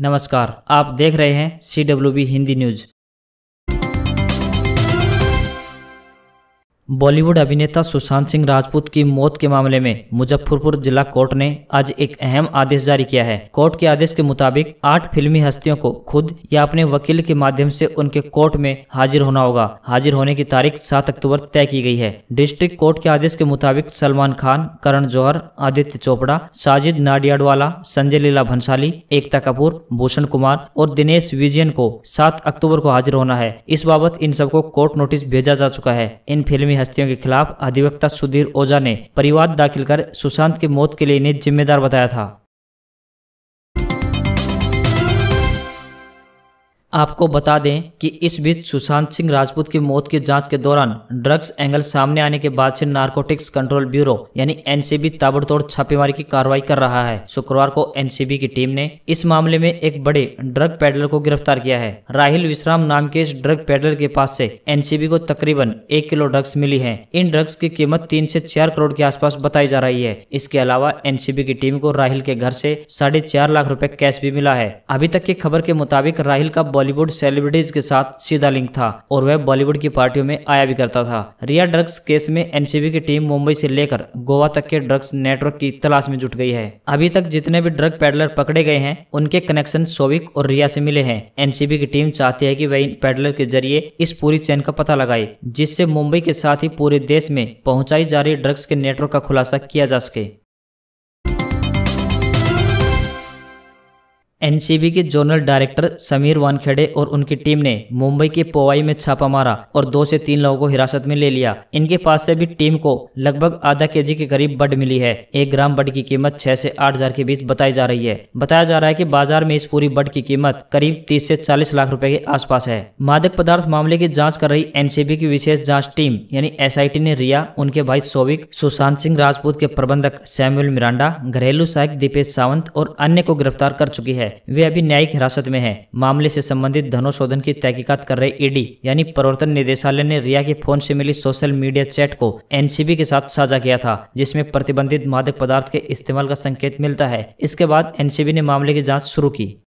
नमस्कार आप देख रहे हैं C W B Hindi news Bollywood अभिनेता सुशांत सिंह राजपूत की मौत के मामले में मुजफ्फरपुर जिला कोर्ट ने आज एक अहम आदेश जारी किया है कोर्ट के आदेश के मुताबिक आठ फिल्मी हस्तियों को खुद या अपने वकील के माध्यम से उनके कोर्ट में हाजिर होना होगा हाजिर होने की तारीख सात अक्टूबर तय की गई है डिस्ट्रिक्ट कोर्ट के आदेश के मुताबिक सलमान खान करण जौहर आदित्य चोपड़ा साजिद नाडियाडवाला संजय लीला भंसाली एकता कपूर भूषण कुमार और दिनेश विजयन को सात अक्टूबर को हाजिर होना है इस बाबत इन सबको कोर्ट नोटिस भेजा जा चुका है इन फिल्मी हस्तियों के खिलाफ अधिवक्ता सुधीर ओझा ने परिवाद दाखिल कर सुशांत की मौत के लिए इन्हें जिम्मेदार बताया था आपको बता दें कि इस बीच सुशांत सिंह राजपूत की मौत की जांच के दौरान ड्रग्स एंगल सामने आने के बाद से नार्कोटिक्स कंट्रोल ब्यूरो यानी एनसीबी ताबड़तोड़ छापेमारी की कार्रवाई कर रहा है शुक्रवार को एनसीबी की टीम ने इस मामले में एक बड़े ड्रग पेडलर को गिरफ्तार किया है राहिल विश्राम नाम के इस ड्रग पेडलर के पास से एनसीबी को तकरीबन एक किलो ड्रग्स मिली है इन ड्रग्स की कीमत तीन से चार करोड़ के आसपास बताई जा रही है इसके अलावा एनसीबी की टीम को राहिल के घर से साढ़े चार लाख रूपए कैश भी मिला है अभी तक की खबर के मुताबिक राहिल का बॉलीवुड सेलिब्रिटीज के साथ सीधा लिंक था और वह बॉलीवुड की पार्टियों में आया भी करता था रिया ड्रग्स केस में एनसीबी की टीम मुंबई से लेकर गोवा तक के ड्रग्स नेटवर्क की तलाश में जुट गई है अभी तक जितने भी ड्रग पेडलर पकड़े गए हैं उनके कनेक्शन सोविक और रिया से मिले हैं एनसीबी की टीम चाहती है की वह इन पेडलर के जरिए इस पूरी चेन का पता लगाए जिससे मुंबई के साथ ही पूरे देश में पहुंचाई जा रही ड्रग्स के नेटवर्क का खुलासा किया जा सके एनसीबी के जोनल डायरेक्टर समीर वानखेड़े और उनकी टीम ने मुंबई के पोवाई में छापा मारा और दो से तीन लोगों को हिरासत में ले लिया इनके पास से भी टीम को लगभग आधा के के करीब बड मिली है एक ग्राम बड की कीमत छह से आठ हजार के बीच बताई जा रही है बताया जा रहा है की बाजार में इस पूरी बड की कीमत करीब तीस ऐसी चालीस लाख रूपए के आस है मादक पदार्थ मामले की जाँच कर रही एन की विशेष जाँच टीम यानी एस ने रिया उनके भाई सोविक सुशांत सिंह राजपूत के प्रबंधक सैम्यूल मिरांडा घरेलू सहायक दीपेश सावंत और अन्य को गिरफ्तार कर चुकी है वे अभी न्यायिक हिरासत में है मामले से संबंधित शोधन की तहकीकात कर रहे ईडी यानी प्रवर्तन निदेशालय ने रिया के फोन से मिली सोशल मीडिया चैट को एनसीबी के साथ साझा किया था जिसमें प्रतिबंधित मादक पदार्थ के इस्तेमाल का संकेत मिलता है इसके बाद एनसीबी ने मामले की जाँच शुरू की